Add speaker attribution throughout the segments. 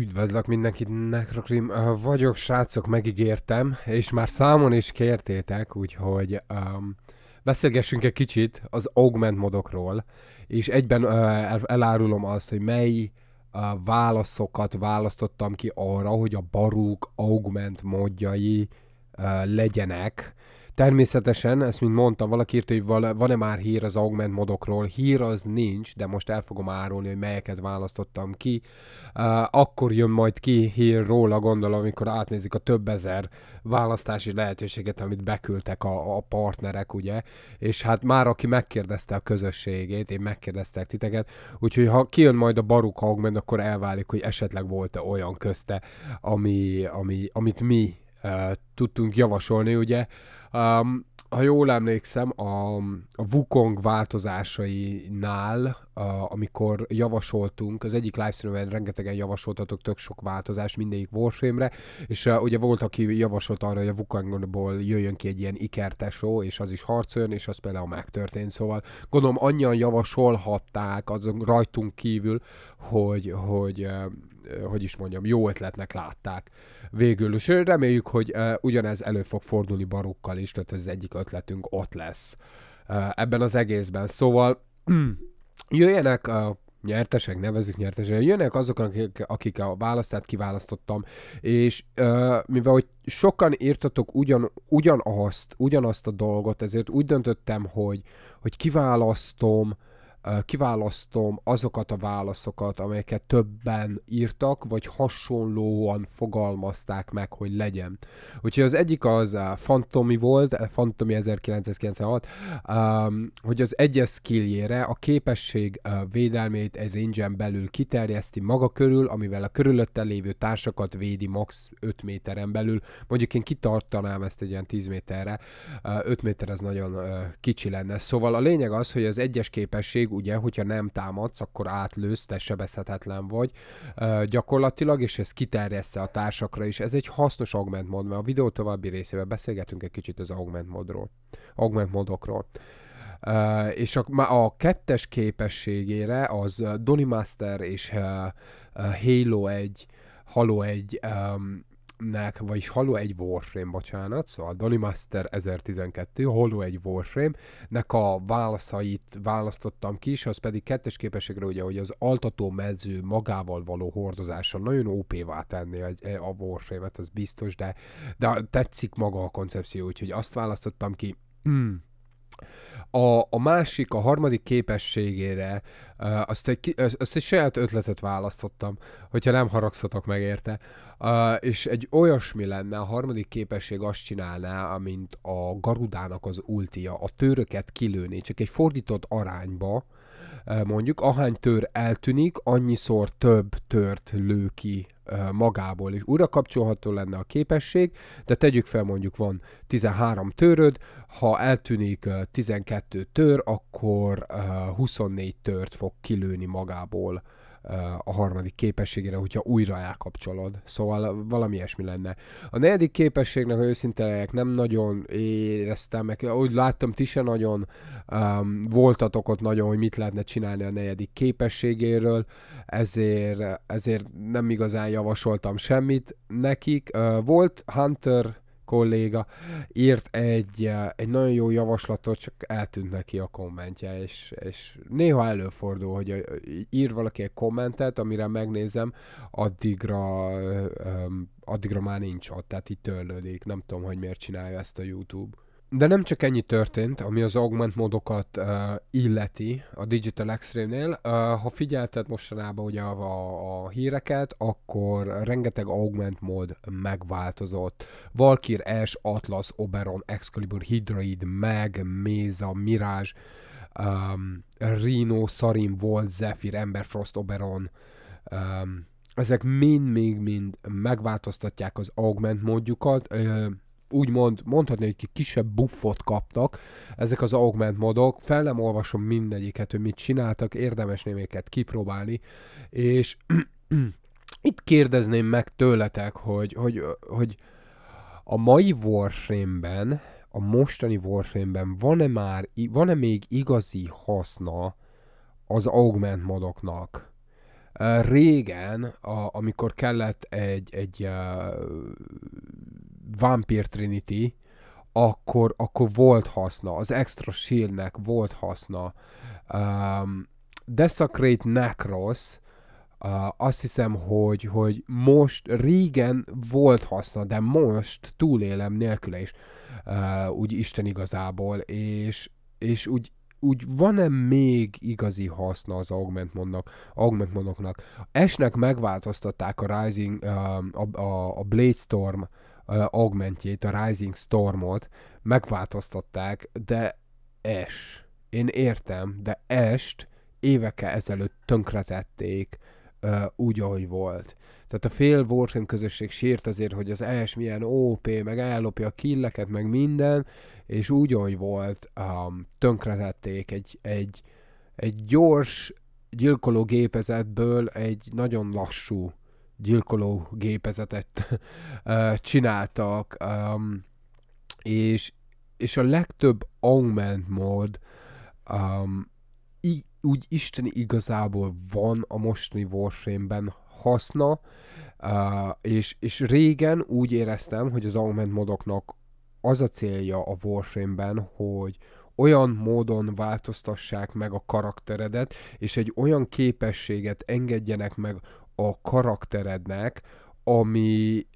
Speaker 1: Üdvözlök mindenkit, Necrokrim vagyok, srácok, megígértem, és már számon is kértétek, úgyhogy um, beszélgessünk egy kicsit az augment modokról, és egyben uh, elárulom azt, hogy mely uh, válaszokat választottam ki arra, hogy a barúk augment modjai uh, legyenek, Természetesen, ezt mint mondtam, valaki írta, hogy van-e már hír az augment modokról. Hír az nincs, de most el fogom árulni, hogy melyeket választottam ki. Uh, akkor jön majd ki hír róla, gondolom, amikor átnézik a több ezer választási lehetőséget, amit beküldtek a, a partnerek, ugye. És hát már aki megkérdezte a közösségét, én megkérdeztek titeket, úgyhogy ha kijön majd a baruk augment, akkor elválik, hogy esetleg volt-e olyan közte, ami, ami, amit mi tudtunk javasolni, ugye. Um, ha jól emlékszem, a, a Wukong változásainál, a, amikor javasoltunk, az egyik livestreamen rengetegen javasoltatok tök sok változást mindegyik Warframe-re, és uh, ugye volt, aki javasolt arra, hogy a Wukongból jöjjön ki egy ilyen ikertesó, és az is harcoljon, és az például megtörtént, szóval gondolom annyian javasolhatták azon rajtunk kívül, hogy, hogy uh, hogy is mondjam, jó ötletnek látták végül. És reméljük, hogy ugyanez elő fog fordulni barukkal is, tehát az egyik ötletünk ott lesz ebben az egészben. Szóval jöjjenek a nyertesek, nevezük nyertesek, jönnek azok, akik, akik a választát kiválasztottam, és uh, mivel hogy sokan írtatok ugyan, ugyanazt, ugyanazt a dolgot, ezért úgy döntöttem, hogy, hogy kiválasztom uh, kiválasztom azokat a válaszokat, amelyeket többen írtak, vagy hasonlóan fogalmazták meg, hogy legyen. Úgyhogy az egyik az Fantomi volt, Fantomi 1996, hogy az egyes skilljére a képesség védelmét egy range belül kiterjeszti maga körül, amivel a körülötte lévő társakat védi max 5 méteren belül. Mondjuk én kitartanám ezt egy ilyen 10 méterre, 5 méter az nagyon kicsi lenne. Szóval a lényeg az, hogy az egyes képesség pedig ugye, hogyha nem támadsz, akkor átlősz, te sebezhetetlen vagy ö, gyakorlatilag, és ez kiterjeszte a társakra is. Ez egy hasznos augment mod, mert a videó további részében beszélgetünk egy kicsit az augment modról, augment modokról. Ö, és a, a kettes képességére az Donny Master és ö, ö, Halo 1, Halo 1 ö, nek vagyis Halo egy Warframe, bocsánat, szóval Donny Master 1012, Halo egy Warframe, nek a válaszait választottam ki, és az pedig kettes képességre ugye, hogy az altató mező magával való hordozása nagyon OP-vá tenni a, e, a Warframe-et, az biztos, de, de tetszik maga a koncepció, úgyhogy azt választottam ki. Hmm. A, a másik, a harmadik képességére azt, egy, azt egy saját ötletet választottam, hogyha nem haragszatok meg érte. Uh, és egy olyasmi lenne, a harmadik képesség azt csinálná, amint a garudának az ultia, a töröket kilőni, csak egy fordított arányba, mondjuk, ahány tör eltűnik, annyiszor több tört lő ki magából, és újra kapcsolható lenne a képesség, de tegyük fel mondjuk van 13 töröd, ha eltűnik 12 tör, akkor 24 tört fog kilőni magából Eh, a harmadik képességére, hogyha újra elkapcsolod. Szóval valami ilyesmi lenne. A negyedik képességnek, ha őszinte legyek, nem nagyon éreztem meg, úgy láttam, ti se nagyon um, voltatok ott nagyon, hogy mit lehetne csinálni a negyedik képességéről, ezért, ezért nem igazán javasoltam semmit nekik. Uh, volt Hunter kolléga írt egy, eh, egy nagyon jó javaslatot, csak eltűnt neki a kommentje, és, és néha előfordul, hogy ír valaki egy kommentet, amire megnézem, addigra, eh, addigra már nincs ott, tehát itt törlődik, nem tudom, hogy miért csinálja ezt a YouTube. De nem csak ennyi történt, ami az augment módokat uh, illeti a Digital Extreme-nél. Uh, ha figyelted mostanában ugye a, a, a híreket, akkor rengeteg augment mód megváltozott. Valkyr, Ash, Atlas, Oberon, Excalibur, Hydroid, Meg, Méza, Mirage, um, Rhino, Sarin, Volt, Zephyr, Ember, Frost, Oberon, um, ezek mind-mind-mind megváltoztatják az augment módjukat, úgymond mondhatni, hogy kisebb buffot kaptak ezek az augment modok. Fel nem olvasom mindegyiket, hogy mit csináltak, érdemes néméket kipróbálni, és itt kérdezném meg tőletek, hogy, hogy, hogy a mai warframe a mostani warframe van-e már, van-e még igazi haszna az augment modoknak? Régen, a, amikor kellett egy, egy uh, Vampire Trinity, akkor, akkor volt haszna, az Extra Shieldnek volt haszna. Um, Desecrate Necros, uh, azt hiszem, hogy, hogy most régen volt haszna, de most túlélem nélküle is, uh, úgy Isten igazából, és, és úgy, úgy van-e még igazi haszna az augment mondnak, augment mondoknak? Esnek megváltoztatták a Rising, uh, a, a, a Blade Storm uh, augmentjét, a Rising Stormot megváltoztatták, de es. Én értem, de est évekkel ezelőtt tönkretették uh, úgy, ahogy volt. Tehát a fél Warframe közösség sírt azért, hogy az ES milyen OP, meg ellopja a killeket, meg minden, és úgy, ahogy volt, um, tönkretették egy, egy, egy gyors gyilkoló gépezetből egy nagyon lassú gyilkoló gépezetet csináltak, um, és, és a legtöbb augment mód um, úgy Isten igazából van a mostani Warframe-ben haszna, uh, és, és régen úgy éreztem, hogy az augment modoknak az a célja a Warframe-ben, hogy olyan módon változtassák meg a karakteredet, és egy olyan képességet engedjenek meg a karakterednek, ami,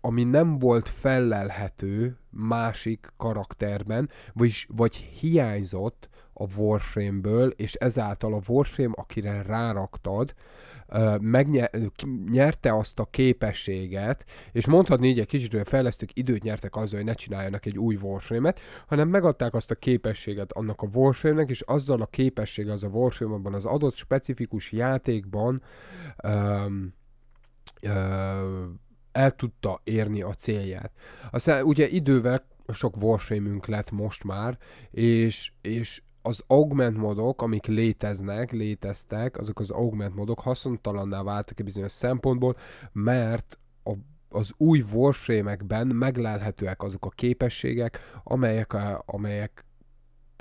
Speaker 1: ami nem volt fellelhető másik karakterben, vagyis, vagy hiányzott a Warframe-ből, és ezáltal a Warframe, akire ráraktad, megnyerte azt a képességet, és mondhatni így egy kicsit, hogy a fejlesztők időt nyertek azzal, hogy ne csináljanak egy új Warframe-et, hanem megadták azt a képességet annak a Warframe-nek, és azzal a képessége az a Warframe abban az adott specifikus játékban um, um, el tudta érni a célját. Aztán ugye idővel sok warframe lett most már, és, és az augment modok, amik léteznek, léteztek, azok az augment modok haszontalanná váltak egy bizonyos szempontból, mert a az új Warframe-ekben meglelhetőek azok a képességek, amelyek, a, amelyek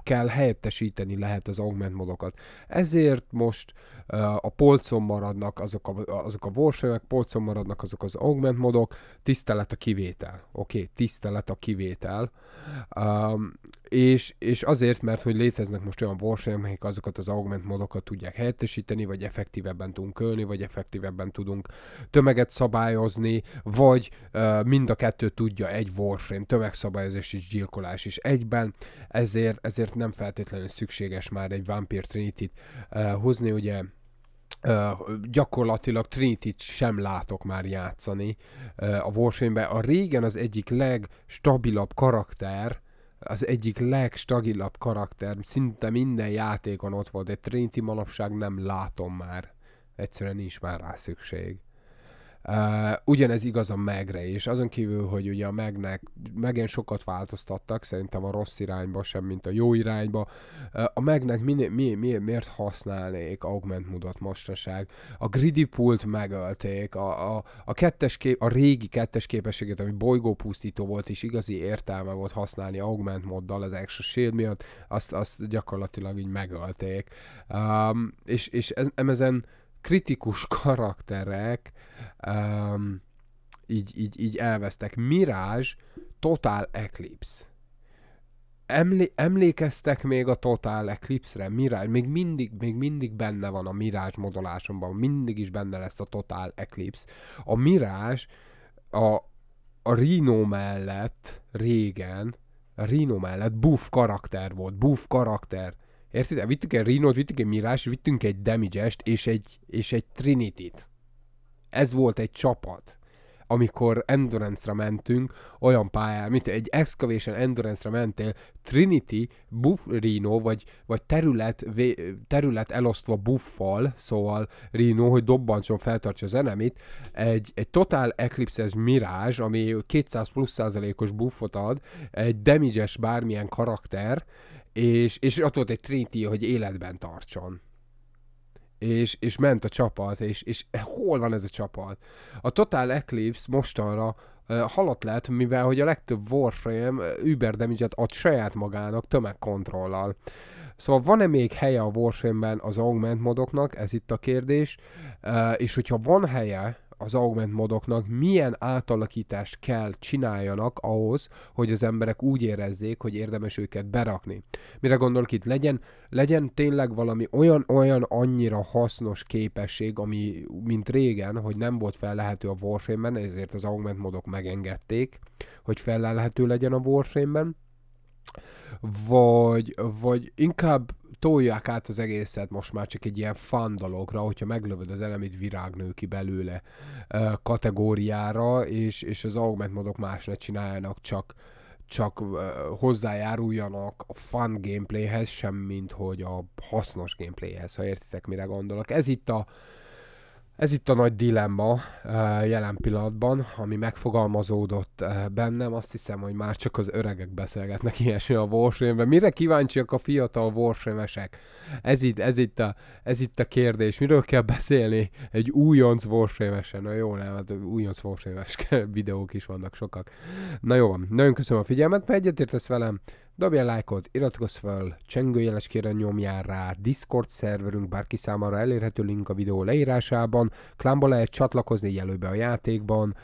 Speaker 1: kell helyettesíteni lehet az augment modokat. Ezért most uh, a polcon maradnak azok a, azok a warframe polcon maradnak azok az augment modok, tisztelet a kivétel. Oké, okay, tisztelet a kivétel. Um, és, és azért, mert hogy léteznek most olyan warframe amelyek azokat az augment modokat tudják helyettesíteni, vagy effektívebben tudunk ölni, vagy effektívebben tudunk tömeget szabályozni, vagy uh, mind a kettő tudja egy warframe, tömegszabályozás és gyilkolás is egyben, ezért, ezért nem feltétlenül szükséges már egy Vampire Trinity-t uh, hozni, ugye Uh, gyakorlatilag trinity sem látok már játszani uh, a warframe ben A régen az egyik legstabilabb karakter, az egyik legstagilabb karakter, szinte minden játékon ott volt, egy Trinity manapság nem látom már. Egyszerűen nincs már rá szükség. Uh, ugyanez igaz a megre is. Azon kívül, hogy ugye a megnek megint sokat változtattak, szerintem a rossz irányba sem, mint a jó irányba. Uh, a megnek mi, mi, mi, miért használnék augment mudat mostaság? A gridi pult megölték, a, a, a, kettes kép, a régi kettes képességet, ami bolygópusztító volt, és igazi értelme volt használni augment moddal az extra shield miatt, azt, azt gyakorlatilag így megölték. Um, és, és ezen kritikus karakterek um, így, így, így elvesztek. Mirázs, Total Eclipse. Emlé- emlékeztek még a Total Eclipse-re, Mirage, még mindig, még mindig benne van a Mirage modolásomban, mindig is benne lesz a Total Eclipse. A Mirage a, a Rino mellett régen, a Rino mellett buff karakter volt, buff karakter Érted? vittünk egy Rhinót, vittünk egy Mirás, vittünk egy Damage-est és egy, és egy Trinity-t. Ez volt egy csapat. Amikor Endurance-ra mentünk, olyan pályára, mint egy Excavation Endurance-ra mentél, Trinity, Buff Rino vagy, vagy terület, vé, terület elosztva buffal, szóval Rino, hogy dobbantson, feltartsa az enemit, egy, egy Total Eclipse-es Mirage, ami 200 plusz százalékos buffot ad, egy damage bármilyen karakter, és, és ott volt egy trinity, hogy életben tartson. És, és ment a csapat, és, és hol van ez a csapat? A Total Eclipse mostanra uh, halott lett, mivel hogy a legtöbb Warframe uh, Uber damage ad saját magának tömegkontrollal. Szóval van-e még helye a Warframe-ben az augment modoknak? Ez itt a kérdés. Uh, és hogyha van helye, az augment modoknak milyen átalakítást kell csináljanak ahhoz, hogy az emberek úgy érezzék, hogy érdemes őket berakni. Mire gondolok itt? Legyen, legyen tényleg valami olyan-olyan annyira hasznos képesség, ami mint régen, hogy nem volt fel lehető a Warframe-ben, ezért az augment modok megengedték, hogy fel lehető legyen a Warframe-ben, vagy, vagy inkább tolják át az egészet most már csak egy ilyen fan dologra, hogyha meglövöd az elemit, virágnő ki belőle ö, kategóriára, és, és az augment modok más ne csináljanak, csak, csak ö, hozzájáruljanak a fun gameplayhez, sem mint hogy a hasznos gameplayhez, ha értitek mire gondolok. Ez itt a, ez itt a nagy dilemma jelen pillanatban, ami megfogalmazódott bennem. Azt hiszem, hogy már csak az öregek beszélgetnek ilyesmi a warframe Mire kíváncsiak a fiatal warframe Ez itt, ez, itt a, ez itt a kérdés. Miről kell beszélni egy újonc warframe Na jó, nem, hát újonc warframe videók is vannak sokak. Na jó van. Nagyon köszönöm a figyelmet, mert egyetértesz velem el lájkot, iratkozz fel, csengőjeles kérem nyomjál rá, Discord szerverünk bárki számára elérhető link a videó leírásában, klámba lehet csatlakozni jelölbe a játékban,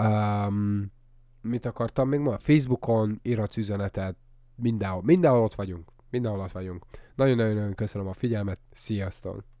Speaker 1: um, mit akartam még ma? Facebookon írhatsz üzenetet, mindenhol, mindenhol ott vagyunk, mindenhol ott vagyunk. Nagyon-nagyon köszönöm a figyelmet, sziasztok!